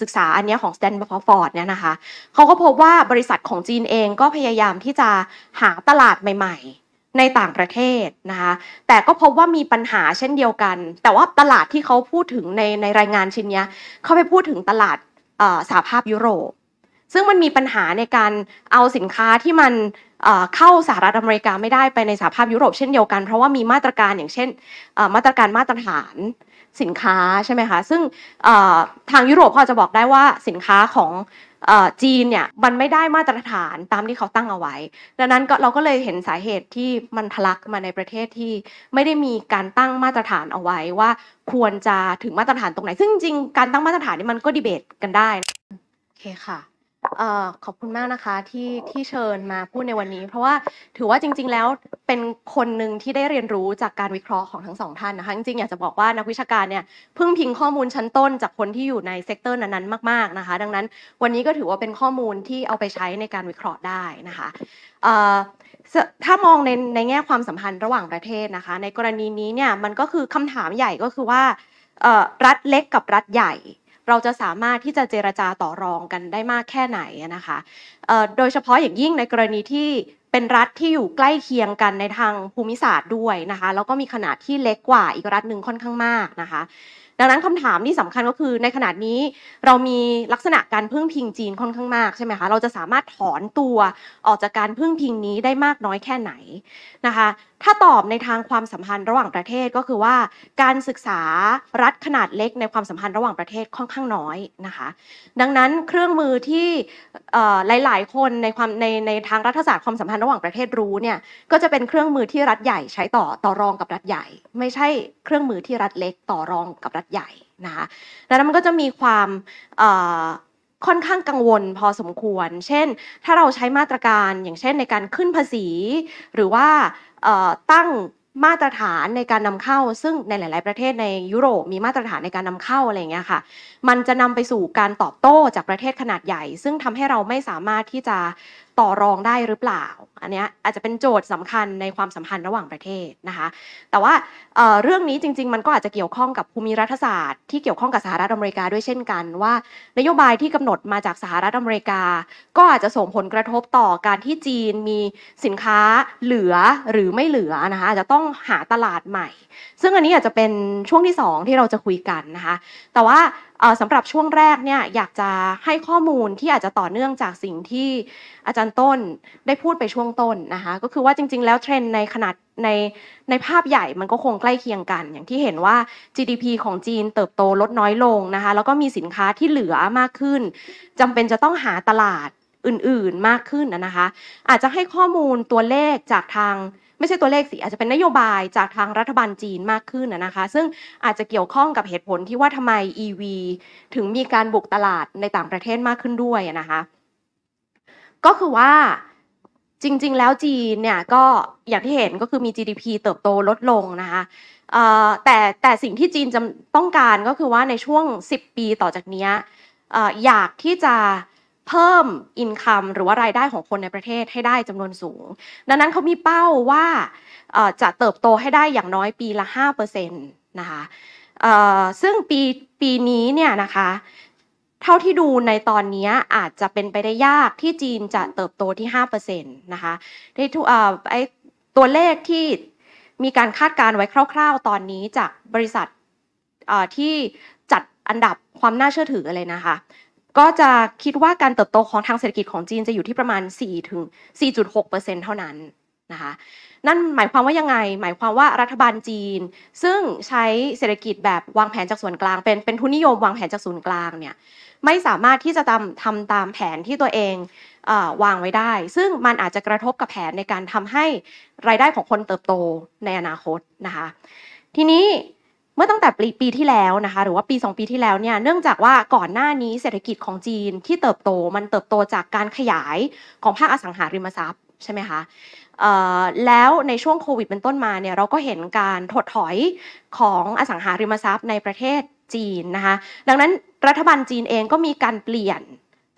ศึกษาอันนี้ของ Stanford f o r d เนี่ยนะคะเขาก็พบว่าบริษัทของจีนเองก็พยายามที่จะหาตลาดใหม่ๆในต่างประเทศนะคะ แต่ก็พบว่ามีปัญหาเช่นเดียวกัน แต่ว่าตลาดที่เขาพูดถึงในในรายงานชิ้นนี้เขาไปพูดถึงตลาดสหภาพยุโรป ซึ่งมันมีปัญหาในการเอาสินค้าที่มันเข้าสหรัฐอเมริกาไม่ได้ไปในสหภาพยุโรปเช่นเดียวกัน เพราะว่ามีมาตรการอย่างเช่นมาตรการมาตรฐานสินค้าใช่ไหมคะซึ่งทางยุโรปพอจะบอกได้ว่าสินค้าของจีนเนี่ยมันไม่ได้มาตรฐานตามที่เขาตั้งเอาไว้ ดังนั้นก็เราก็เลยเห็นสาเหตุที่มันทะลักมาในประเทศที่ไม่ได้มีการตั้งมาตรฐานเอาไว้ ว่าควรจะถึงมาตรฐานตรงไหนซึ่งจริงการตั้งมาตรฐานนี่มันก็ดีเบตกันได้โอเคค่ะออขอบคุณมากนะคะที่ที่เชิญมาพูดในวันนี้ เพราะว่าถือว่าจริงๆแล้วเป็นคนหนึ่งที่ได้เรียนรู้จากการวิเคราะห์ของทั้งสองท่านนะคะจริงๆอยากจะบอกว่านักวิชาการเนี่ยพึ่งพิงข้อมูลชั้นต้นจากคนที่อยู่ในเซกเตอร์นั้นๆมากๆนะคะดังนั้นวันนี้ก็ถือว่าเป็นข้อมูลที่เอาไปใช้ในการวิเคราะห์ได้นะคะถ้ามองในในแง่ความสัมพันธ์ระหว่างประเทศนะคะในกรณีนี้เนี่ยมันก็คือคำถามใหญ่ก็คือว่ารัฐเล็กกับรัฐใหญ่เราจะสามารถที่จะเจรจาต่อรองกันได้มากแค่ไหนนะคะ โดยเฉพาะอย่างยิ่งในกรณีที่เป็นรัฐที่อยู่ใกล้เคียงกันในทางภูมิศาสตร์ด้วยนะคะ แล้วก็มีขนาดที่เล็กกว่าอีกรัฐหนึ่งค่อนข้างมากนะคะ ดังนั้นคำถามที่สำคัญก็คือในขนาดนี้เรามีลักษณะการพึ่งพิงจีนค่อนข้างมากใช่ไหมคะ เราจะสามารถถอนตัวออกจากการพึ่งพิงนี้ได้มากน้อยแค่ไหนนะคะถ้าตอบในทางความสัมพันธ์ระหว่างประเทศก็คือว่าการศึกษารัฐขนาดเล็กในความสัมพันธ์ระหว่างประเทศค่อนข้างน้อยนะคะดังนั้นเครื่องมือที่หลาย ๆ คนในความในในทางรัฐศาสตร์ความสัมพันธ์ระหว่างประเทศรู้เนี่ยก็จะเป็นเครื่องมือที่รัฐใหญ่ใช้ต่อต่อรองกับรัฐใหญ่ ไม่ใช่เครื่องมือที่รัฐเล็กต่อรองกับรัฐใหญ่นะคะดังนั้นมันก็จะมีความค่อนข้างกังวลพอสมควร เช่น ถ้าเราใช้มาตรการอย่างเช่นในการขึ้นภาษีหรือว่าตั้งมาตรฐานในการนำเข้าซึ่งในหลาย ๆประเทศในยุโรป มีมาตรฐานในการนำเข้าอะไรเงี้ยค่ะมันจะนำไปสู่การตอบโต้จากประเทศขนาดใหญ่ ซึ่งทำให้เราไม่สามารถที่จะต่อรองได้หรือเปล่าอันนี้อาจจะเป็นโจทย์สำคัญในความสัมพันธ์ระหว่างประเทศนะคะ แต่ว่าเรื่องนี้จริง ๆ มันก็อาจจะเกี่ยวข้องกับภูมิรัฐศาสตร์ที่เกี่ยวข้องกับสหรัฐอเมริกาด้วยเช่นกันว่า นโยบายที่กำหนดมาจากสหรัฐอเมริกา ก็อาจจะส่งผลกระทบต่อการที่จีนมีสินค้าเหลือหรือไม่เหลือนะคะจจะต้องหาตลาดใหม่ ซึ่งอันนี้อาจจะเป็นช่วงที่2ที่เราจะคุยกันนะคะ แต่ว่าสำหรับช่วงแรกเนี่ยอยากจะให้ข้อมูลที่อาจจะต่อเนื่องจากสิ่งที่ อาจารย์ต้นได้พูดไปช่วงองต้นนะคะก็คือว่าจริงๆ แล้วเทรนในขนาดในในภาพใหญ่มันก็คงใกล้เคียงกัน อย่างที่เห็นว่า GDP ของจีนเติบโตลดน้อยลงนะคะแล้วก็มีสินค้าที่เหลือมากขึ้น จำเป็นจะต้องหาตลาดอื่นๆมากขึ้นนะคะอาจจะให้ข้อมูลตัวเลขจากทางไม่ใช่ตัวเลขสิอาจจะเป็นนโยบายจากทางรัฐบาลจีนมากขึ้นนะคะซึ่งอาจจะเกี่ยวข้องกับเหตุผลที่ว่าทำไม EV ถึงมีการบุกตลาดในต่างประเทศมากขึ้นด้วยนะคะก็คือว่าจริงๆ แล้วจีนเนี่ยก็อย่างที่เห็นก็คือมี GDP เติบโตลดลงนะคะแต่แต่สิ่งที่จีนจะต้องการก็คือว่าในช่วง 10 ปีต่อจากนี้อยากที่จะเพิ่มอินคัมหรือว่ารายได้ของคนในประเทศให้ได้จำนวนสูง ดังนั้นเขามีเป้าว่าจะเติบโตให้ได้อย่างน้อยปีละ5%นะคะซึ่งปีปีนี้เนี่ยนะคะเท่าที่ดูในตอนนี้อาจจะเป็นไปได้ยากที่จีนจะเติบโตที่5%นะคะในทุไอตัวเลขที่มีการคาดการไว้คร่าวๆตอนนี้จากบริษัทที่จัดอันดับความน่าเชื่อถืออะไรนะคะก็จะคิดว่าการเติบโตของทางเศรษฐกิจของจีนจะอยู่ที่ประมาณ4ถึง4.6%เท่านั้นนะคะนั่นหมายความว่ายังไง หมายความว่ารัฐบาลจีน ซึ่งใช้เศรษฐกิจแบบวางแผนจากส่วนกลาง เป็นเป็นทุนนิยมวางแผนจากศูนย์กลางเนี่ยไม่สามารถที่จะทำทำตามแผนที่ตัวเองวางไว้ได้ ซึ่งมันอาจจะกระทบกับแผนในการทำให้รายได้ของคนเติบโตในอนาคตนะคะทีนี้เมื่อตั้งแต่ปีที่แล้วนะคะหรือว่าปี 2 ปีที่แล้วเนี่ยเนื่องจากว่าก่อนหน้านี้เศรษฐกิจของจีนที่เติบโตมันเติบโตจากการขยายของภาคอสังหาริมทรัพย์ใช่ไหมคะ แล้วในช่วงโควิดเป็นต้นมาเนี่ยเราก็เห็นการถดถอยของอสังหาริมทรัพย์ในประเทศจีนนะคะ ดังนั้นรัฐบาลจีนเองก็มีการเปลี่ยน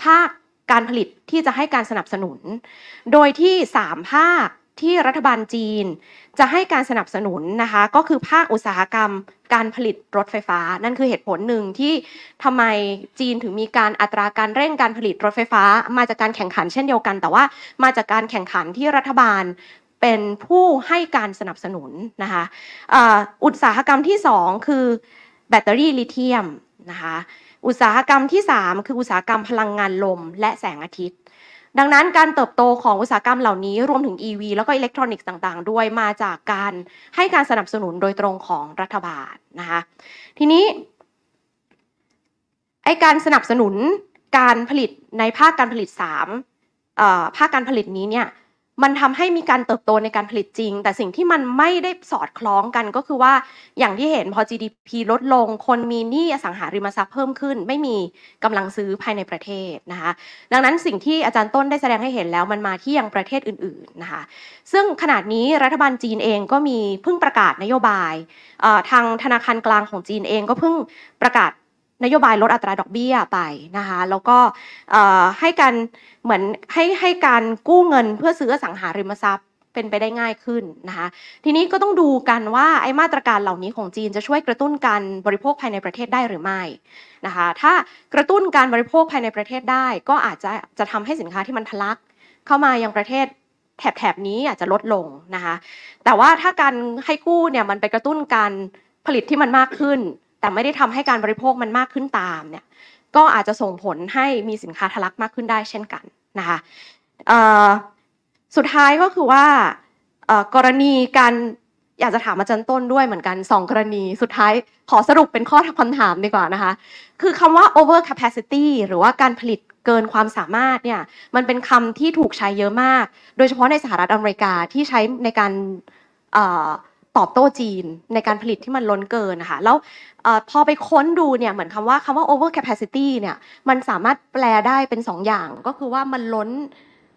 ภาคการผลิตที่จะให้การสนับสนุน โดยที่ 3 ภาคที่รัฐบาลจีนจะให้การสนับสนุนนะคะ ก็คือภาคอุตสาหกรรม การผลิตรถไฟฟ้านั่นคือเหตุผลหนึ่งที่ทำไมจีนถึงมีการอัตราการเร่งการผลิตรถไฟฟ้า มาจากการแข่งขันเช่นเดียวกัน แต่ว่ามาจากการแข่งขันที่รัฐบาลเป็นผู้ให้การสนับสนุนนะคะอุตสาหกรรมที่ 2 คือ แบตเตอรี่ลิเทียมนะคะอุตสาหกรรมที่ 3 คืออุตสาหกรรมพลังงานลม และแสงอาทิตย์ดังนั้นการเติบโตของอุตสาหกรรมเหล่านี้รวมถึง e ีแล้วก็อิเล็กทรอนิกส์ต่าง ๆ ด้วยมาจากการ ให้การสนับสนุนโดยตรงของรัฐบาลนะคะ ทีนี้ ไอการสนับสนุนการผลิตในภาคการผลิต 3 ภาคการผลิตนี้เนี่ยมันทำให้มีการเติบโตในการผลิตจริง แต่สิ่งที่มันไม่ได้สอดคล้องกันก็คือว่าอย่างที่เห็นพอ GDP ลดลงคนมีหนี้อสังหาริมทรัพย์เพิ่มขึ้น ไม่มีกำลังซื้อภายในประเทศนะคะดังนั้นสิ่งที่อาจารย์ต้นได้แสดงให้เห็นแล้วมันมาที่ยังประเทศอื่นๆนะคะซึ่งขนาดนี้รัฐบาลจีนเองก็มีเพิ่งประกาศนโยบายทางธนาคารกลางของจีนเอง ก็เพิ่งประกาศนโยบายลดอัตราดอกเบี้ยไปนะคะแล้วก็ให้การเหมือนให้ให้การกู้เงินเพื่อซื้อสังหาริมทรัพย์เป็นไปได้ง่ายขึ้นนะคะทีนี้ก็ต้องดูกันว่าไอ้มาตรการเหล่านี้ของจีนจะช่วยกระตุ้นการบริโภคภายในประเทศได้หรือไม่นะคะถ้ากระตุ้นการบริโภคภายในประเทศได้ ก็อาจจะจะทำให้สินค้าที่มันทะลักเข้ามายังประเทศแถบแถบนี้อาจจะลดลงนะคะแต่ว่าถ้าการให้กู้เนี่ยมันไปกระตุ้นการผลิตที่มันมากขึ้นแต่ไม่ได้ทำให้การบริโภคมันมากขึ้นตามเนี่ย ก็อาจจะส่งผลให้มีสินค้าทะลักมากขึ้นได้เช่นกัน นะคะสุดท้ายก็คือว่า กรณีการอยากจะถามอาจารย์ต้นด้วยเหมือนกัน 2 กรณี สุดท้ายขอสรุปเป็นข้อคำถามดีกว่านะคะ คือคำว่า over capacity หรือว่าการผลิตเกินความสามารถเนี่ย มันเป็นคำที่ถูกใช้เยอะมาก โดยเฉพาะในสหรัฐอเมริกาที่ใช้ในการตอบโต้จีนในการผลิตที่มันล้นเกินนะคะแล้วพอไปค้นดูเนี่ยเหมือนคำว่าคำว่า over capacity เนี่ยมันสามารถแปลได้เป็น2ออย่าง ก็คือว่ามันล้น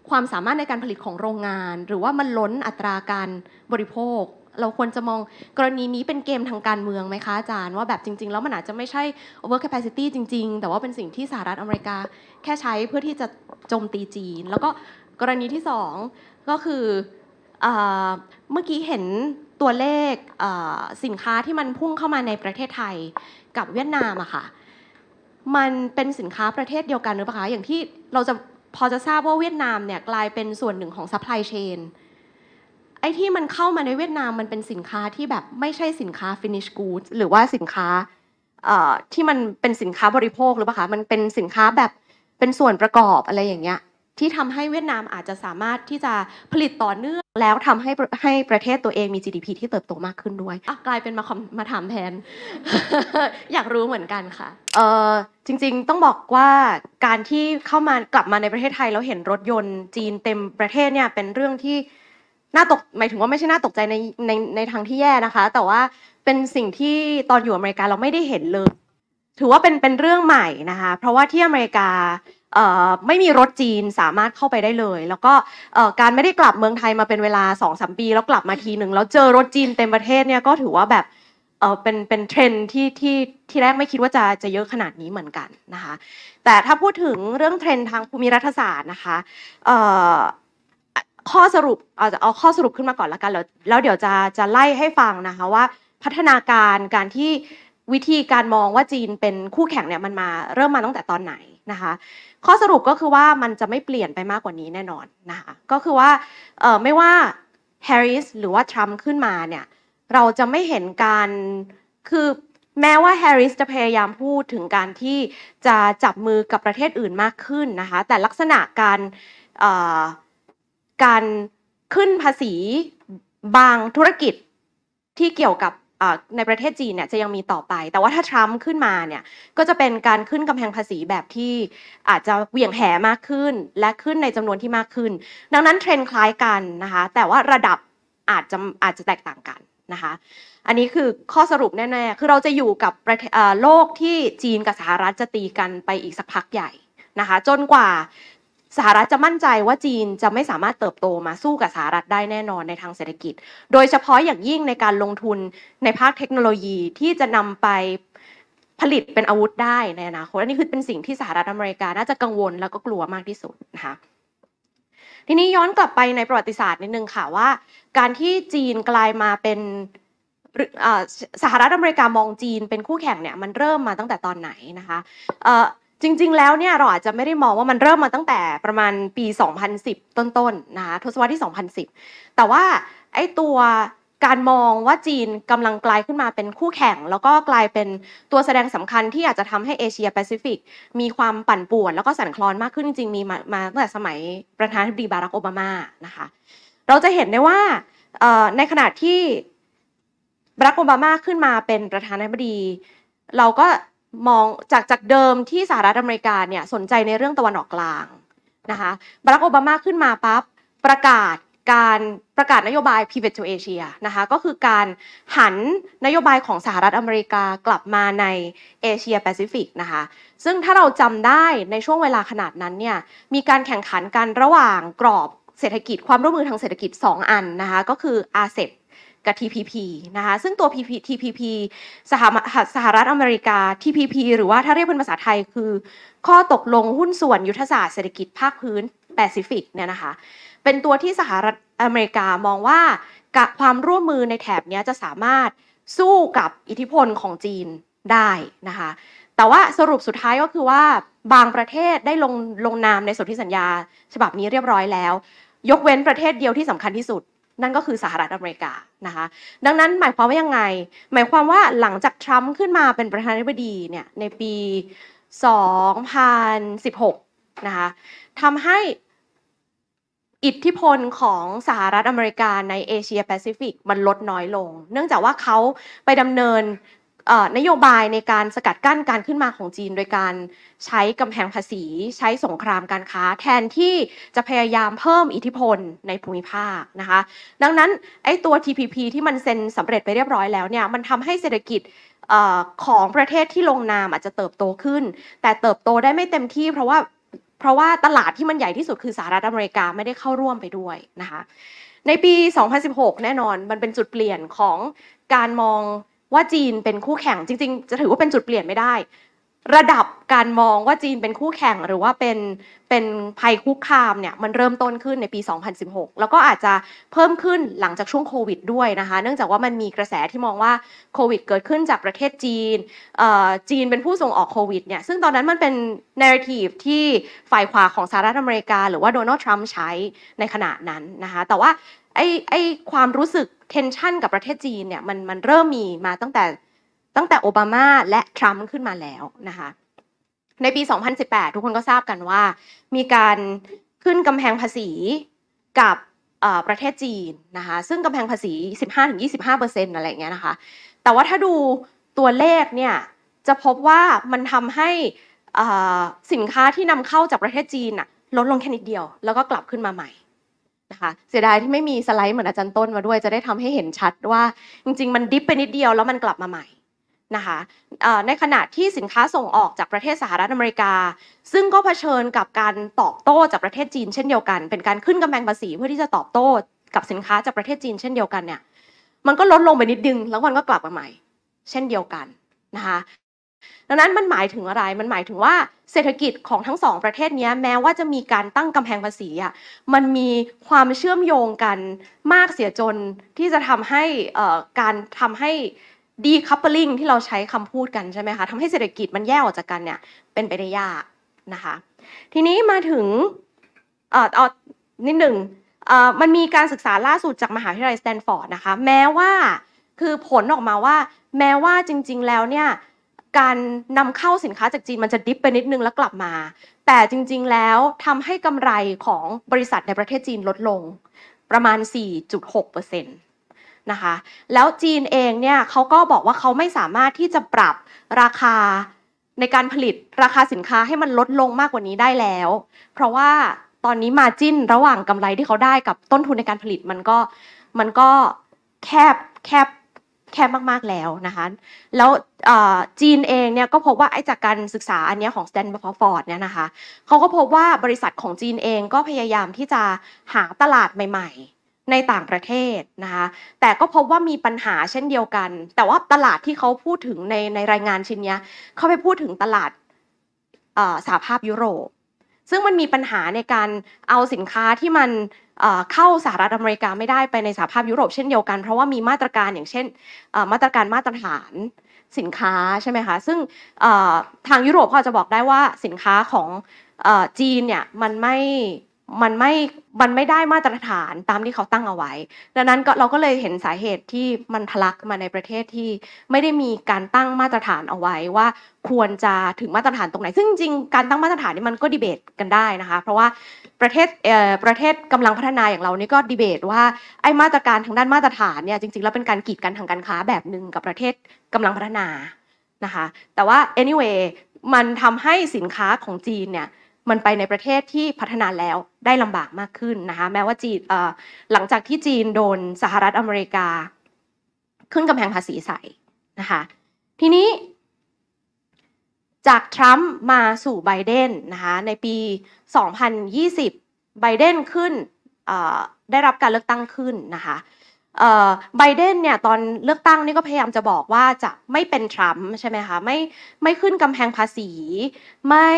ความสามารถในการผลิตของโรงงาน หรือว่ามันล้นอัตราการบริโภค เราควรจะมองกรณีนี้เป็นเกมทางการเมืองไหมคะอาจารย์ว่าแบบจริงๆแล้วมันอาจจะไม่ใช่ over capacity จริง ๆ แต่ว่าเป็นสิ่งที่สหรัฐอเมริกาแค่ใช้เพื่อที่จะโจมตีจีน แล้วก็กรณีที่2ก็คือเมื่อกี้เห็นตัวเลขสินค้าที่มันพุ่งเข้ามาในประเทศไทยกับเวียดนามอะค่ะมันเป็นสินค้าประเทศเดียวกันหรือเปล่าคะอย่างที่เราจะพอจะทราบว่าเวียดนามเนี่ยกลายเป็นส่วนหนึ่งของซัพพลายเชนไอ้ที่มันเข้ามาในเวียดนามมันเป็นสินค้าที่แบบไม่ใช่สินค้าฟินิชกู o หรือว่าสินค้าที่มันเป็นสินค้าบริโภคหรือเปล่าคะมันเป็นสินค้าแบบเป็นส่วนประกอบอะไรอย่างเงี้ยที่ทำให้เวียดนามอาจจะสามารถที่จะผลิตต่อเนื่องแล้วทำให้ให้ประเทศตัวเองมี GDP ที่เติบโตมากขึ้นด้วยกลายเป็นมามาถามแทนอยากรู้เหมือนกันค่ะ เออจริง ๆ ต้องบอกว่าการที่เข้ามากลับมาในประเทศไทยแล้วเห็นรถยนต์ จีนเต็มประเทศเนี่ย เป็นเรื่องที่น่าตกหมายถึงว่าไม่ใช่น่าตกใจในในในทางที่แย่นะคะ แต่ว่าเป็นสิ่งที่ตอนอยู่อเมริกาเราไม่ได้เห็นเลย ถือว่าเป็นเป็นเรื่องใหม่นะคะเพราะว่าที่อเมริกาไม่มีรถจีนสามารถเข้าไปได้เลย แล้วก็การไม่ได้กลับเมืองไทยมาเป็นเวลา2อสปี แล้วกลับมาทีหนึ่งแล้วเจอรถจีนเต็มประเทศเนี่ยก็ถือว่าแบบเออเป็นเป็นเทรนที่ที่ที่แรกไม่คิดว่าจะจะเยอะขนาดนี้เหมือนกันนะคะแต่ถ้าพูดถึงเรื่องเทรนทางภูมิรัฐศาสตร์นะคะเอ่อข้อสรุปเอาเอาข้อสรุปขึ้นมาก่อนละกันแล้วแล้วเดี๋ยวจะจะไล่ให้ฟังนะคะว่าพัฒนาการการที่วิธีการมองว่าจีนเป็นคู่แข่งเนี่ยมันมาเริ่มมาตั้งแต่ตอนไหนนะคะข้อสรุปก็คือว่ามันจะไม่เปลี่ยนไปมากกว่านี้แน่นอนนะคะก็คือว่าไม่ว่าแฮร์ริสหรือว่าทรัมป์ขึ้นมาเนี่ยเราจะไม่เห็นการคือแม้ว่าแฮร์ริสจะพยายามพูดถึงการที่จะจับมือกับประเทศอื่นมากขึ้นนะคะแต่ลักษณะการการขึ้นภาษีบางธุรกิจที่เกี่ยวกับในประเทศจีนเนี่ยจะยังมีต่อไป แต่ว่าถ้าทรัมป์ขึ้นมาเนี่ยก็จะเป็นการขึ้นกำแพงภาษีแบบที่อาจจะเหวี่ยงแหมากขึ้นและขึ้นในจำนวนที่มากขึ้น ดังนั้นเทรนด์คล้ายกันนะคะแต่ว่าระดับอาจจะอาจจะแตกต่างกันนะคะอันนี้คือข้อสรุปแน่ๆคือเราจะอยู่กับโลกที่จีนกับสหรัฐจะตีกันไปอีกสักพักใหญ่นะคะจนกว่าสหรัฐจะมั่นใจว่าจีนจะไม่สามารถเติบโตมาสู้กับสหรัฐได้แน่นอนในทางเศรษฐกิจ โดยเฉพาะอย่างยิ่งในการลงทุนในภาคเทคโนโลยีที่จะนำไปผลิตเป็นอาวุธได้ในอนาคต อันนี้คือเป็นสิ่งที่สหรัฐอเมริกาน่าจะกังวลแล้วก็กลัวมากที่สุดนะคะ ทีนี้ย้อนกลับไปในประวัติศาสตร์นิดนึงค่ะว่าการที่จีนกลายมาเป็นสหรัฐอเมริกามองจีน เป็นคู่แข่งเนี่ยมันเริ่มมาตั้งแต่ตอนไหนนะคะจริงๆ แล้วเนี่ยเราอาจจะไม่ได้มองว่ามันเริ่มมาตั้งแต่ประมาณปี 2010 ต้นๆนนะคะทศวรรษที่ 2010 แต่ว่าไอ้ตัวการมองว่าจีนกำลังกลายขึ้นมาเป็นคู่แข่ง แล้วก็กลายเป็นตัวแสดงสำคัญที่อาจจะทำให้เอเชียแปซิฟิกมีความปั่นป่วน แล้วก็สั่นคลอนมากขึ้นจริงมีมาตั้งแต่สมัยประธานาธิบดีบารักโอบามานะคะเราจะเห็นได้ว่าในขณะที่บารักโอบามาขึ้นมาเป็นประธานาธิบดี เราก็มองจากจากเดิมที่สหรัฐอเมริกาเนี่ยสนใจในเรื่องตะวันออกกลางนะคะ บารัก โอบามาขึ้นมาปั๊บประกาศการประกาศนโยบาย Pivot to Asia นะคะ ก็คือการหันนโยบายของสหรัฐอเมริกากลับมาในเอเชียแปซิฟิกนะคะ ซึ่งถ้าเราจำได้ในช่วงเวลาขนาดนั้นเนี่ย มีการแข่งขันกันระหว่างกรอบเศรษฐกิจความร่วมมือทางเศรษฐกิจ 2 อันนะคะ ก็คืออาเซกับ TPP นะคะ ซึ่งตัว PP, TPP สหสหรัฐอเมริกา TPP หรือว่าถ้าเรียกเป็นภาษาไทยคือ ข้อตกลงหุ้นส่วนยุทธศาสตร์เศรษฐกิจภาคพื้นแปซิฟิกเนี่ยนะคะ เป็นตัวที่สหรัฐอเมริกามองว่าความร่วมมือในแถบนี้จะสามารถสู้กับอิทธิพลของจีนได้นะคะ แต่ว่าสรุปสุดท้ายก็คือว่าบางประเทศได้ลงลงนามในสนธิสัญญา ฉบับนี้เรียบร้อยแล้ว ยกเว้นประเทศเดียวที่สำคัญที่สุดนั่นก็คือสหรัฐอเมริกานะคะดังนั้นหมายความว่ายังไง หมายความว่าหลังจากทรัมป์ขึ้นมาเป็นประธานาธิบดีเนี่ยในปี 2016นะคะทำให้อิทธิพลของสหรัฐอเมริกาในเอเชียแปซิฟิกมันลดน้อยลง เนื่องจากว่าเขาไปดำเนินนโยบายในการสกัดกั้นการขึ้นมาของจีน โดยการใช้กำแพงภาษี ใช้สงครามการค้า แทนที่จะพยายามเพิ่มอิทธิพลในภูมิภาคนะคะ ดังนั้นไอ้ตัว TPP ที่มันเซ็นสำเร็จไปเรียบร้อยแล้วเนี่ยมันทำให้เศรษฐกิจของประเทศที่ลงนาม อาจจะเติบโตขึ้น แต่เติบโตได้ไม่เต็มที่ เพราะว่าเพราะว่าตลาดที่มันใหญ่ที่สุดคือสหรัฐอเมริกาไม่ได้เข้าร่วมไปด้วยนะคะในปี 2016 แน่นอนมันเป็นจุดเปลี่ยนของการมองว่าจีนเป็นคู่แข่งจริง ๆจะถือว่าเป็นจุดเปลี่ยนไม่ได้ ระดับการมองว่าจีนเป็นคู่แข่งหรือว่าเป็นเป็นภัยคุกคามเนี่ยมันเริ่มต้นขึ้นในปี 2016 แล้วก็อาจจะเพิ่มขึ้นหลังจากช่วงโควิดด้วยนะคะเนื่องจากว่ามันมีกระแสที่มองว่าโควิดเกิดขึ้นจากประเทศจีนจีนเป็นผู้ส่งออกโควิดเนี่ยซึ่งตอนนั้นมันเป็นนาร์ทีฟที่ฝ่ายขวาของสหรัฐอเมริกาหรือว่าโดนัลด์ทรัมป์ใช้ในขณะนั้นนะคะแต่ว่าไอ้ไอ้ความรู้สึกเทนชันกับประเทศจีนเนี่ยมันมันเริ่มมีมาตั้งแต่ ตั้งแต่โอบามาและทรัมป์ขึ้นมาแล้วนะคะ ในปี 2018 ทุกคนก็ทราบกันว่า มีการขึ้นกำแพงภาษีกับประเทศจีนนะคะซึ่งกำแพงภาษี 15-25%อะไรเงี้ยนะคะแต่ว่าถ้าดูตัวเลขเนี่ย จะพบว่ามันทำให้สินค้าที่นำเข้าจากประเทศจีนลดลงแค่นิดเดียว แล้วก็กลับขึ้นมาใหม่ะคะเสียดายที่ไม่มีสไลด์เหมือนอาจารย์ต้นมาด้วยจะได้ทำให้เห็นชัดว่าจริง ๆ มันดิฟไปนิดเดียวแล้วมันกลับมาใหม่นะคะในขณะที่สินค้าส่งออกจากประเทศสหรัฐอเมริกา ซึ่งก็เผชิญกับการตอบโต้จากประเทศจีนเช่นเดียวกัน เป็นการขึ้นกำแพงภาษีเพื่อที่จะตอบโต้กับสินค้าจากประเทศจีน เช่นเดียวกันเนี่ยมันก็ลดลงไปนิดดึง แล้วมันก็กลับมาใหม่ เช่นเดียวกันนะคะดังนั้นมันหมายถึงอะไร มันหมายถึงว่าเศรษฐกิจของทั้งสองประเทศนี้แม้ว่าจะมีการตั้งกำแพงภาษีอ่ะ มันมีความเชื่อมโยงกันมากเสียจนที่จะทำให้การทำให้ดีคัพเปอร์ลิงที่เราใช้คำพูดกันใช่ไหมคะทำให้เศรษฐกิจมันแยกออกจากกันเนี่ยเป็นไปได้ยากนะคะทีนี้มาถึงเอ่อเอานิดหนึ่งมันมีการศึกษาล่าสุดจากมหาวิทยาลัยสแตนฟอร์ดนะคะแม้ว่าคือผลออกมาว่าแม้ว่าจริงๆแล้วเนี่ยการนำเข้าสินค้าจากจีนมันจะดิฟไปนิดนึงแล้วกลับมา แต่จริงๆ แล้วทำให้กำไรของบริษัทในประเทศจีนลดลงประมาณ 4.6%นะคะ แล้วจีนเองเนี่ยเขาก็บอกว่าเขาไม่สามารถที่จะปรับราคาในการผลิต ราคาสินค้าให้มันลดลงมากกว่านี้ได้แล้ว เพราะว่าตอนนี้มาจิ้นระหว่างกำไรที่เขาได้กับต้นทุนในการผลิต มันก็มันก็แคบแคบแคบมากๆแล้วนะคะ แล้วจีนเองเนี่ยก็พบว่าไอ้จากการศึกษาอันนี้ของ Stanford f เนี่ยนะคะเขาก็พบว่าบริษัทของจีนเองก็พยายามที่จะหาตลาดใหม่ๆในต่างประเทศนะคะ แต่ก็พบว่ามีปัญหาเช่นเดียวกัน แต่ว่าตลาดที่เขาพูดถึงในในรายงานชิ้นนี้เขาไปพูดถึงตลาดสหภาพยุโรปซึ่งมันมีปัญหาในการเอาสินค้าที่มันเข้าสหรัฐอเมริกาไม่ได้ไปในสหภาพยุโรปเช่นเดียวกัน เพราะว่ามีมาตรการอย่างเช่นมาตรการมาตรฐานสินค้าใช่ไหมคะซึ่งทางยุโรปพอจะบอกได้ว่าสินค้าของจีนเนี่ยมันไม่มันไม่ มันไม่ได้มาตรฐานตามที่เขาตั้งเอาไว้ ดังนั้นก็เราก็เลยเห็นสาเหตุที่มันทะลักมาในประเทศที่ไม่ได้มีการตั้งมาตรฐานเอาไว้ว่าควรจะถึงมาตรฐานตรงไหน ซึ่งจริงการตั้งมาตรฐานนี่มันก็ดีเบตกันได้นะคะ เพราะว่าประเทศประเทศกำลังพัฒนาอย่างเรานี่ก็ดีเบตว่าไอ้มาตรการทางด้านมาตรฐานเนี่ยจริง ๆแล้วเป็นการกีดกันทางการค้าแบบหนึ่งกับประเทศกำลังพัฒนานะคะ แต่ว่า anyway มันทำให้สินค้าของจีนเนี่ยมันไปในประเทศที่พัฒนาแล้วได้ลำบากมากขึ้นนะคะแม้ว่าจีนหลังจากที่จีนโดนสหรัฐอเมริกา ขึ้นกำแพงภาษีใส่นะคะทีนี้ จากทรัมป์มาสู่ไบเดนนะคะในปี 2020 ไบเดนขึ้นได้รับการเลือกตั้งขึ้นนะคะไบเดนเนี่ยตอนเลือกตั้งนี่ก็พยายามจะบอกว่าจะไม่เป็นทรัมป์ใช่ไหมคะไม่ไม่ขึ้นกำแพงภาษีไม่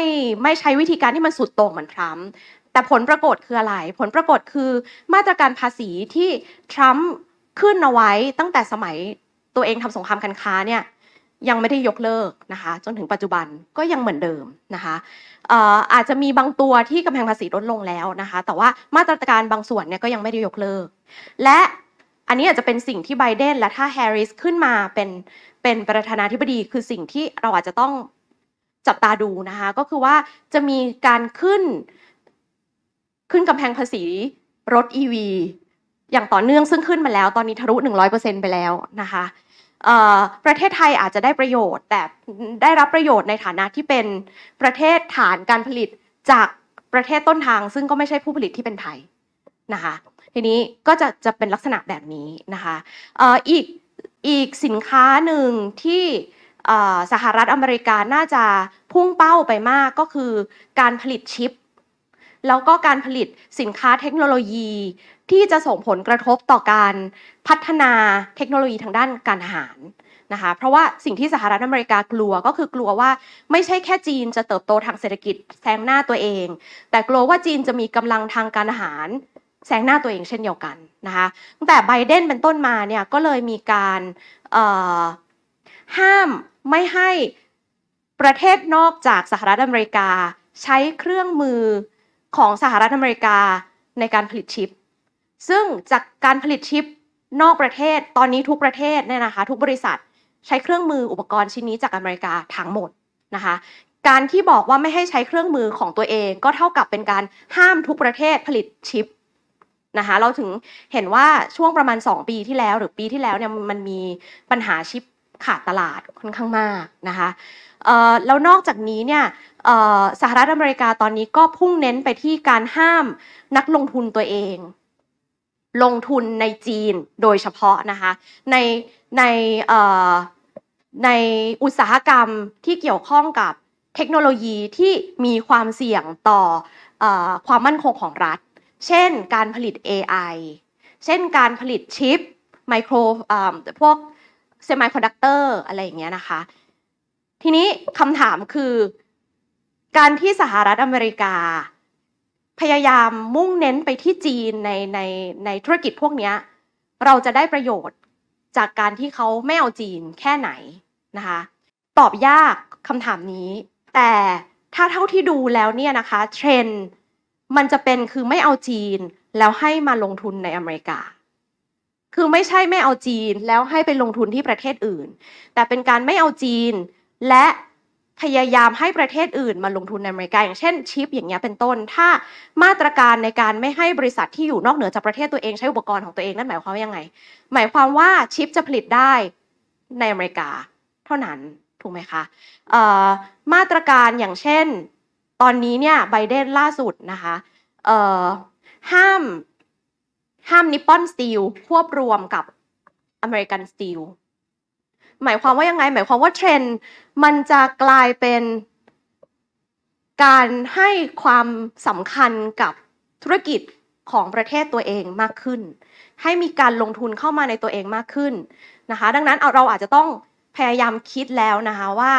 ไม่ใช้วิธีการที่มันสุดโต่งเหมือนทรัมป์แต่ผลปรากฏคืออะไรผลปรากฏคือ มาตรการภาษีที่ทรัมป์ขึ้นเอาไว้ ตั้งแต่สมัยตัวเองทำสงครามการค้าเนี่ยยังไม่ได้ยกเลิกนะคะจนถึงปัจจุบันก็ยังเหมือนเดิมนะคะอาจจะมีบางตัวที่กำแพงภาษีลดลงแล้วนะคะแต่ว่ามาตรการบางส่วนเนี่ยก็ยังไม่ได้ยกเลิก และอันนี้อาจจะเป็นสิ่งที่ไบเดน และถ้าแฮร์ริสขึ้นมาเป็น เป็นประธานาธิบดี คือสิ่งที่เราอาจจะต้องจับตาดูนะคะ ก็คือว่าจะมีการขึ้น ขึ้นกำแพงภาษีรถ EV อย่างต่อเนื่องซึ่งขึ้นมาแล้วตอนนี้ทะลุ100%ไปแล้วนะคะประเทศไทยอาจจะได้ประโยชน์ แต่ได้รับประโยชน์ในฐานะที่เป็นประเทศฐานการผลิตจากประเทศต้นทางซึ่งก็ไม่ใช่ผู้ผลิตที่เป็นไทยนะคะทีนี้ก็จะจะเป็นลักษณะแบบนี้นะคะอีกอีกสินค้าหนึ่งที่สหรัฐอเมริกาน่าจะพุ่งเป้าไปมากก็คือ การผลิตชิป แล้วก็การผลิตสินค้าเทคโนโลยี ที่จะส่งผลกระทบต่อการพัฒนาเทคโนโลยีทางด้านการอาหารนะคะเพราะว่าสิ่งที่สหรัฐอเมริกากลัวก็คือกลัวว่าไม่ใช่แค่จีนจะเติบโตทางเศรษฐกิจแซงหน้าตัวเอง แต่กลัวว่าจีนจะมีกำลังทางการอาหารแซงหน้าตัวเองเช่นเดียวกันนะคะ ตั้งแต่ไบเดนเป็นต้นมาเนี่ยก็เลยมีการห้ามไม่ให้ประเทศนอกจากสหรัฐอเมริกา ใช้เครื่องมือของสหรัฐอเมริกาในการผลิตชิป ซึ่งจากการผลิตชิปนอกประเทศตอนนี้ทุกประเทศเนี่ยนะคะทุกบริษัทใช้เครื่องมืออุปกรณ์ชิ้นนี้จากอเมริกาทั้งหมดนะคะ การที่บอกว่าไม่ให้ใช้เครื่องมือของตัวเอง ก็เท่ากับเป็นการห้ามทุกประเทศผลิตชิปนะคะเราถึงเห็นว่าช่วงประมาณ 2 ปีที่แล้วหรือปีที่แล้วเนี่ยมันมีปัญหาชิปขาดตลาดค่อนข้างมากนะคะแล้วนอกจากนี้เนี่ยสหรัฐอเมริกาตอนนี้ก็พุ่งเน้นไปที่การห้ามนักลงทุนตัวเอง ลงทุนในจีนโดยเฉพาะนะคะในในในอุตสาหกรรมที่เกี่ยวข้องกับเทคโนโลยีที่มีความเสี่ยงต่ออความมั่นคงของรัฐเช่นการผลิต AI เช่นการผลิตชิป ไมโครพวก เซมิคอนดักเตอร์ อะไรอย่างเงี้ยนะคะ ทีนี้คำถามคือ การที่สหรัฐอเมริกา พยายามมุ่งเน้นไปที่จีนในในในธุรกิจพวกนี้เราจะได้ประโยชน์จากการที่เขาไม่เอาจีนแค่ไหนนะคะตอบยากคำถามนี้ แต่ถ้าเท่าที่ดูแล้วเนี่ยนะคะ เทรนด์มันจะเป็นคือไม่เอาจีนแล้วให้มาลงทุนในอเมริกา คือไม่ใช่ไม่เอาจีนแล้วให้ไปลงทุนที่ประเทศอื่น แต่เป็นการไม่เอาจีนและพยายามให้ประเทศอื่นมาลงทุนในอเมริกา อย่างเช่นชิปอย่างเงี้ยเป็นต้น ถ้ามาตรการในการไม่ให้บริษัทที่อยู่นอกเหนือจากประเทศตัวเองใช้อุปกรณ์ของตัวเองนั่นหมายความว่ายังไง หมายความว่าชิปจะผลิตได้ในอเมริกาเท่านั้นถูกไหมคะมาตรการอย่างเช่นตอนนี้เนี่ยไบเดนล่าสุดนะคะห้ามห้ามนิปปอนสตีลควบรวมกับอเมริกันสตีลหมายความว่ายังไง หมายความว่าเทรนด์มันจะกลายเป็น การให้ความสำคัญกับธุรกิจของประเทศตัวเองมากขึ้น ให้มีการลงทุนเข้ามาในตัวเองมากขึ้นนะคะดังนั้นเราอาจจะต้องพยายามคิดแล้วนะคะว่า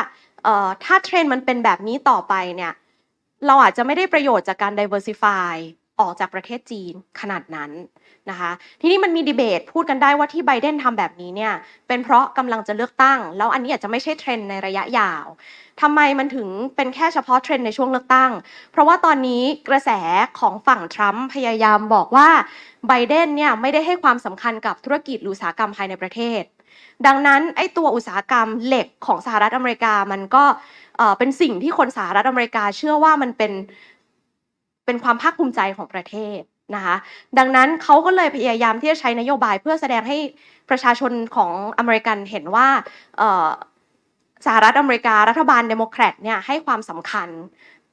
ถ้าเทรนด์มันเป็นแบบนี้ต่อไปเนี่ยเราอาจจะไม่ได้ประโยชน์จากการ diversify ออกจากประเทศจีนขนาดนั้นนะคะทีนี้มันมีดีเบต พูดกันได้ว่าที่ไบเดนทำแบบนี้เนี่ยเป็นเพราะกำลังจะเลือกตั้ง แล้วอันนี้อาจจะไม่ใช่เทรนในระยะยาวทำไมมันถึงเป็นแค่เฉพาะเทรนในช่วงเลือกตั้ง เพราะว่าตอนนี้กระแสของฝั่งทรัมป์พยายามบอกว่าไบเดนเนี่ยไม่ได้ให้ความสำคัญกับธุรกิจอุตสาหกรรมภายในประเทศดังนั้นไอ้ตัวอุตสาหกรรมเหล็กของสหรัฐอเมริกามันก็เป็นสิ่งที่คนสหรัฐอเมริกาเชื่อว่ามันเป็นเป็นความภาคภูมิใจของประเทศนะคะดังนั้นเขาก็เลยพยายามที่จะใช้นโยบายเพื่อแสดงให้ประชาชนของอเมริกันเห็นว่าสหรัฐอเมริการัฐบาลเดโมแครตเนี่ยให้ความสำคัญ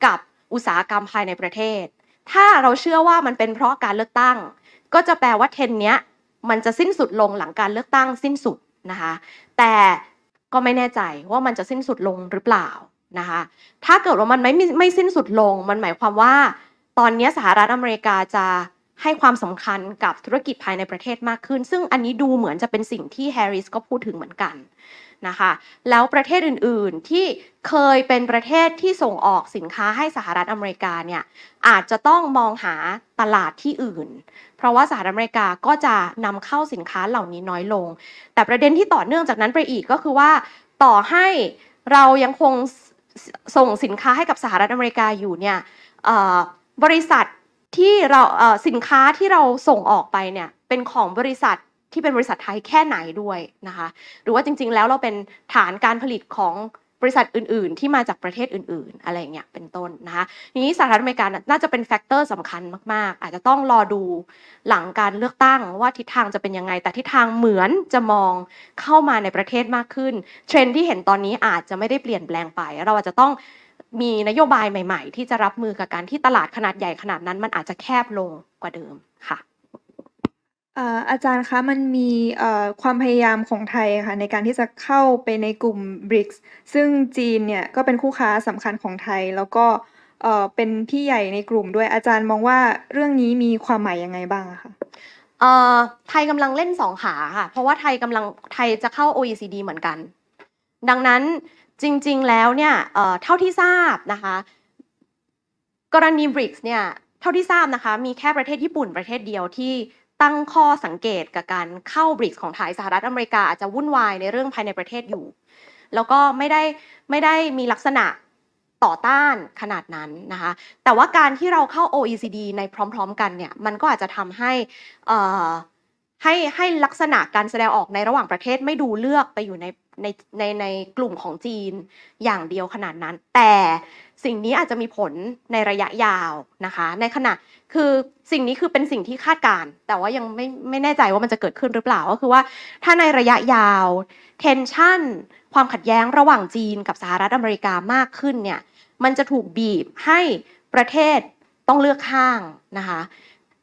กับอุตสาหกรรมภายในประเทศถ้าเราเชื่อว่ามันเป็นเพราะการเลือกตั้ง ก็จะแปลว่าเทนเนี้ยมันจะสิ้นสุดลงหลังการเลือกตั้ง สิ้นสุดนะคะแต่ก็ไม่แน่ใจว่ามันจะสิ้นสุดลงหรือเปล่านะคะถ้าเกิดว่ามันไม่ไม่สิ้นสุดลง มันหมายความว่าตอนนี้สหรัฐอเมริกาจะให้ความสำคัญกับธุรกิจภายในประเทศมากขึ้น ซึ่งอันนี้ดูเหมือนจะเป็นสิ่งที่แฮร์ริสก็พูดถึงเหมือนกันนะคะแล้วประเทศอื่นๆที่เคยเป็นประเทศที่ส่งออกสินค้าให้สหรัฐอเมริกาเนี่ยอาจจะต้องมองหาตลาดที่อื่น เพราะว่าสหรัฐอเมริกาก็จะนำเข้าสินค้าเหล่านี้น้อยลง แต่ประเด็นที่ต่อเนื่องจากนั้นไปอีกก็คือว่าต่อให้เรายังคงส่งสินค้าให้กับสหรัฐอเมริกาอยู่เนี่ยบริษัทที่เราสินค้าที่เราส่งออกไปเนี่ยเป็นของบริษัทที่เป็นบริษัทไทยแค่ไหนด้วยนะคะ หรือว่าจริง ๆ แล้วเราเป็นฐานการผลิตของบริษัทอื่น ๆที่มาจากประเทศอื่นๆ อะไรเงี้ยเป็นต้นนะคะนี้สหรัฐอเมริกาน่าจะเป็นแฟกเตอร์สำคัญมากๆอาจจะต้องรอดูหลังการเลือกตั้ง ว่าทิศทางจะเป็นยังไงแต่ทิศทางเหมือนจะมองเข้ามาในประเทศมากขึ้นเทรนที่เห็นตอนนี้อาจจะไม่ได้เปลี่ยนแปลงไป เราอาจจะต้องมีนโยบายใหม่ๆ ที่จะรับมือกับการที่ตลาดขนาดใหญ่ขนาดนั้น มันอาจจะแคบลงกว่าเดิมค่ะออาจารย์คะมันมีความพยายามของไทยค่ะในการที่จะเข้าไปในกลุ่ม BRICS ซึ่งจีนเนี่ยก็เป็นคู่ค้าสำคัญของไทย แล้วก็เออเป็นพี่ใหญ่ในกลุ่มด้วยอาจารย์มองว่าเรื่องนี้มีความหมายยังไงบ้างคะเออไทยกำลังเล่นสองขาค่ะเพราะว่าไทยกำลังไทยจะเข้า OECD เหมือนกัน ดังนั้นจริงๆแล้วเนี่ยเออเท่าที่ทราบนะคะกรณี BRICS เนี่ยเท่าที่ทราบนะคะมีแค่ประเทศญี่ปุ่นประเทศเดียวที่ตั้งข้อสังเกตกับการเข้าบริกของไทยสหรัฐอเมริกาอาจจะวุ่นวาย ในเรื่องภายในประเทศอยู่ แล้วก็ไม่ได้ไม่ได้มีลักษณะต่อต้านขนาดนั้นนะคะแต่ว่าการที่เราเข้า OECD ในพร้อม ๆ กันเนี่ยมันก็อาจจะทำให้ให้ให้ลักษณะการแสดงออกในระหว่างประเทศไม่ดูเลือกไปอยู่ในในในในกลุ่มของจีนอย่างเดียวขนาดนั้น แต่สิ่งนี้อาจจะมีผลในระยะยาวนะคะ ในขณะคือสิ่งนี้คือเป็นสิ่งที่คาดการ แต่ว่ายังไม่ไม่แน่ใจว่ามันจะเกิดขึ้นหรือเปล่าก็คือว่าถ้าในระยะยาว เทนชันความขัดแย้งระหว่างจีนกับสหรัฐอเมริกามากขึ้นเนี่ยมันจะถูกบีบให้ประเทศต้องเลือกข้างนะคะ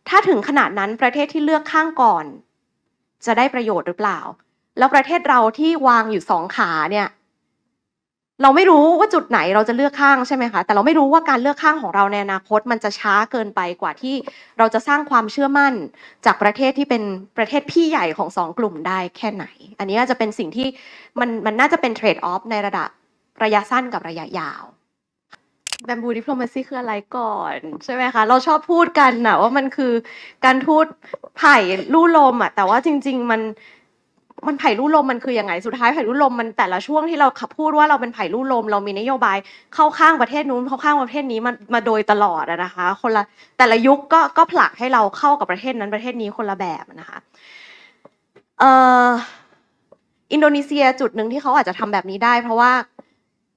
ถ้าถึงขนาดนั้นประเทศที่เลือกข้างก่อน จะได้ประโยชน์หรือเปล่า แล้วประเทศเราที่วางอยู่สองขาเนี่ยเราไม่รู้ว่าจุดไหนเราจะเลือกข้างใช่ไหมคะแต่เราไม่รู้ว่าการเลือกข้างของเราในอนาคต มันจะช้าเกินไปกว่าที่เราจะสร้างความเชื่อมั่นจากประเทศที่เป็นประเทศพี่ใหญ่ของสองกลุ่มได้แค่ไหน อันนี้ก็จะเป็นสิ่งที่มันมันน่าจะเป็นเทรดออฟในระดับระยะสั้นกับระยะยาวแบมบูดิปโลมาซีคืออะไรก่อนใช่ไหมคะเราชอบพูดกันนะว่ามันคือการทูดไผ่ลู่ลมอะแต่ว่าจริง ๆมันมันไผ่ลู่ลมมันคืออยังไงสุดท้ายไผ่ลู่ลมมันแต่ละช่วงที่เราขับพูดว่าเราเป็นไผ่ลู่ลม เรามีนโยบาย เข้าข้างประเทศนู้นเข้าข้างประเทศนี้มันมาโดยตลอดนะคะคนละแต่ละยุคก็ก็ผลักให้เราเข้ากับประเทศนั้นประเทศนี้คนละแบบนะคะเอ่ออินโดนีเซียจุดหนึ่งที่เขาอาจจะทำแบบนี้ได้ เพราะว่า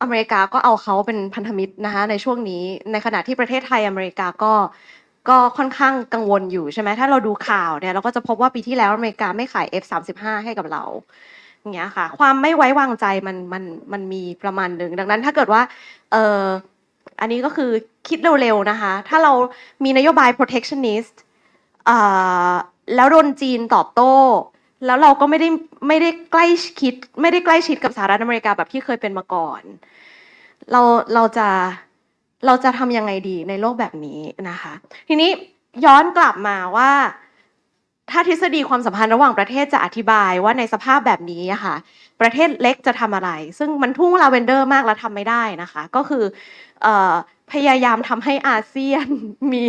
อเมริกาก็เอาเขาเป็นพันธมิตรนะคะในช่วงนี้ในขณะที่ประเทศไทยอเมริกาก็ก็ค่อนข้างกังวลอยู่ใช่ไหมถ้าเราดูข่าวเนี่ย เราก็จะพบว่าปีที่แล้วอเมริกาไม่ขาย F35 ให้กับเราอย่างเงี้ยค่ะ ความไม่ไว้วางใจมันมันมันมีประมาณหนึ่งดังนั้น ถ้าเกิดว่าเอออันนี้ก็คือคิดเร็วๆนะคะ ถ้าเรามีนโยบาย protectionist แล้วโดนจีนตอบโต้ แล้วเราก็ไม่ได้ไม่ได้ใกล้ชิด ไม่ได้ใกล้ชิดกับสหรัฐอเมริกา แบบที่เคยเป็นมาก่อน เราเราจะเราจะทำยังไงดีในโลกแบบนี้นะคะ ทีนี้ย้อนกลับมาว่า ถ้าทฤษฎีความสัมพันธ์ระหว่างประเทศจะอธิบายว่าในสภาพแบบนี้ค่ะประเทศเล็กจะทำอะไร ซึ่งมันทุ่งลาเวนเดอร์มากแล้วทำไม่ได้นะคะ ก็คืออพยายามทำให้อาเซียนมี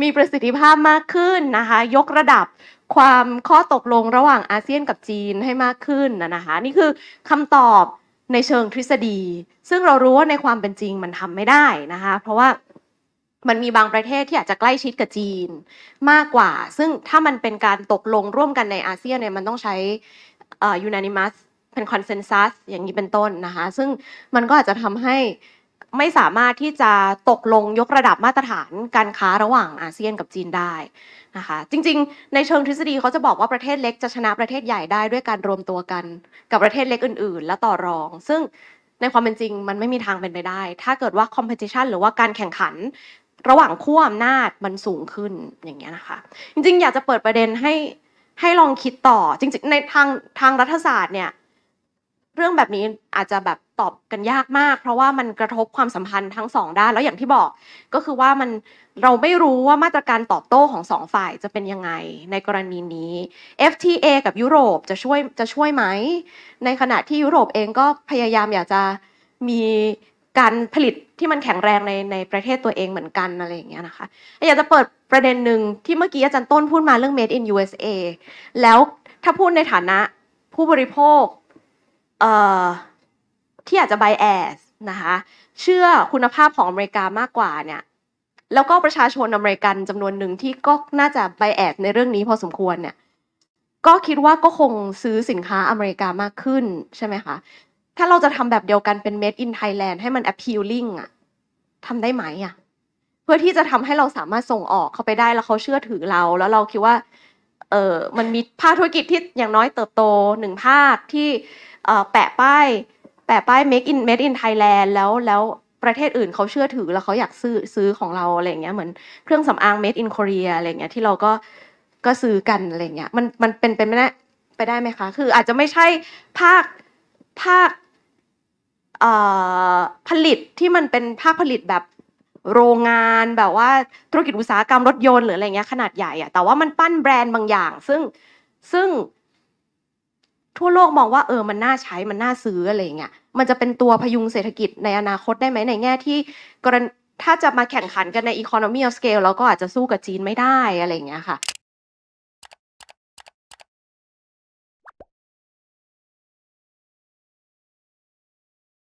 มีประสิทธิภาพมากขึ้นนะคะยกระดับความข้อตกลงระหว่างอาเซียนกับจีนให้มากขึ้นนะคะ นี่คือคำตอบในเชิงทฤษฎี ซึ่งเรารู้ว่าในความเป็นจริงมันทำไม่ได้นะคะเพราะว่ามันมีบางประเทศที่อาจจะใกล้ชิดกับจีนมากกว่าซึ่งถ้ามันเป็นการตกลงร่วมกันในอาเซียนเนี่ยมันต้องใช้ u n น n นิมัสเป็นคอนเซนแซสอย่างนี้เป็นต้นนะคะซึ่งมันก็อาจจะทำให้ไม่สามารถที่จะตกลงยกระดับมาตรฐานการค้าระหว่างอาเซียนกับจีนได้นะคะจริงๆ ในเชิงทฤษฎีเขาจะบอกว่าประเทศเล็ก จะชนะประเทศใหญ่ได้ด้วยการรวมตัวกันกับประเทศเล็กอื่น ๆ และต่อรอง ซึ่งในความเป็นจริงมันไม่มีทางเป็นไปได้ถ้าเกิดว่าคอมเพติชันหรือว่าการแข่งขันระหว่างขั้วอำนาจมันสูงขึ้นอย่างเงี้ยนะคะจริงๆ อยากจะเปิดประเด็นให้ให้ลองคิดต่อจริงๆในทางทางรัฐศาสตร์เนี่ยเรื่องแบบนี้อาจจะแบบตอบกันยากมาก เพราะว่ามันกระทบความสัมพันธ์ทั้งสองด้าน แล้วอย่างที่บอกก็คือว่ามันเราไม่รู้ว่ามาตรการตอบโต้ของสองฝ่ายจะเป็นยังไงในกรณีนี้ FTA กับยุโรปจะช่วยจะช่วยไหม ในขณะที่ยุโรปเองก็พยายามอยากจะมีการผลิตที่มันแข็งแรงในในประเทศตัวเองเหมือนกันอะไรอย่างเงี้ยนะคะอยากจะเปิดประเด็นหนึ่งที่เมื่อกี้อาจารย์ต้นพูดมาเรื่อง made in USA แล้วถ้าพูดในฐานะผู้บริโภคเอ่อที่อาจจะ bias นะคะ เชื่อคุณภาพของอเมริกามากกว่าเนี่ย แล้วก็ประชาชนอเมริกันจำนวนหนึ่งที่ก็น่าจะ bias ในเรื่องนี้พอสมควรเนี่ย ก็คิดว่าก็คงซื้อสินค้าอเมริกามากขึ้นใช่ไหมคะ ถ้าเราจะทำแบบเดียวกันเป็น made in Thailand ให้มัน appealing อะทำได้ไหมอะเพื่อที่จะทำให้เราสามารถส่งออกเข้าไปได้แล้วเขาเชื่อถือเรา แล้วเราคิดว่า เออมันมีภาคธุรกิจที่อย่างน้อยเติบโตหนึ่งภาคที่แปะป้ายแปะป้าย make in made in Thailand แล้วแล้วประเทศอื่นเขาเชื่อถือแล้วเขาอยากซื้อซื้อของเราอะไรเงี้ยเหมือนเครื่องสำอาง made in Korea อะไรเงี้ยที่เราก็ก็ซื้อกันอะไรเงี้ยมันมันเป็นเป็นไม่ได้ไปได้ไหมคะคืออาจจะไม่ใช่ภาคภาคผลิตที่มันเป็นภาคผลิตแบบโรงงานแบบว่าธุรกิจอุตสาหกรรมรถยนต์หรืออะไรเงี้ยขนาดใหญ่อะแต่ว่ามันปั้นแบรนด์บางอย่าง ซึ่งซึ่ง ทั่วโลกมองว่าเออมันน่าใช้มันน่าซื้ออะไรเงี้ยมันจะเป็นตัวพยุงเศรษฐกิจในอนาคตได้ไหมในแง่ที่ กรณถ้าจะมาแข่งขันกันในอีโคโนมีออฟสเกลเราก็อาจจะสู้กับจีนไม่ได้อะไรอย่างเงี้ยค่ะ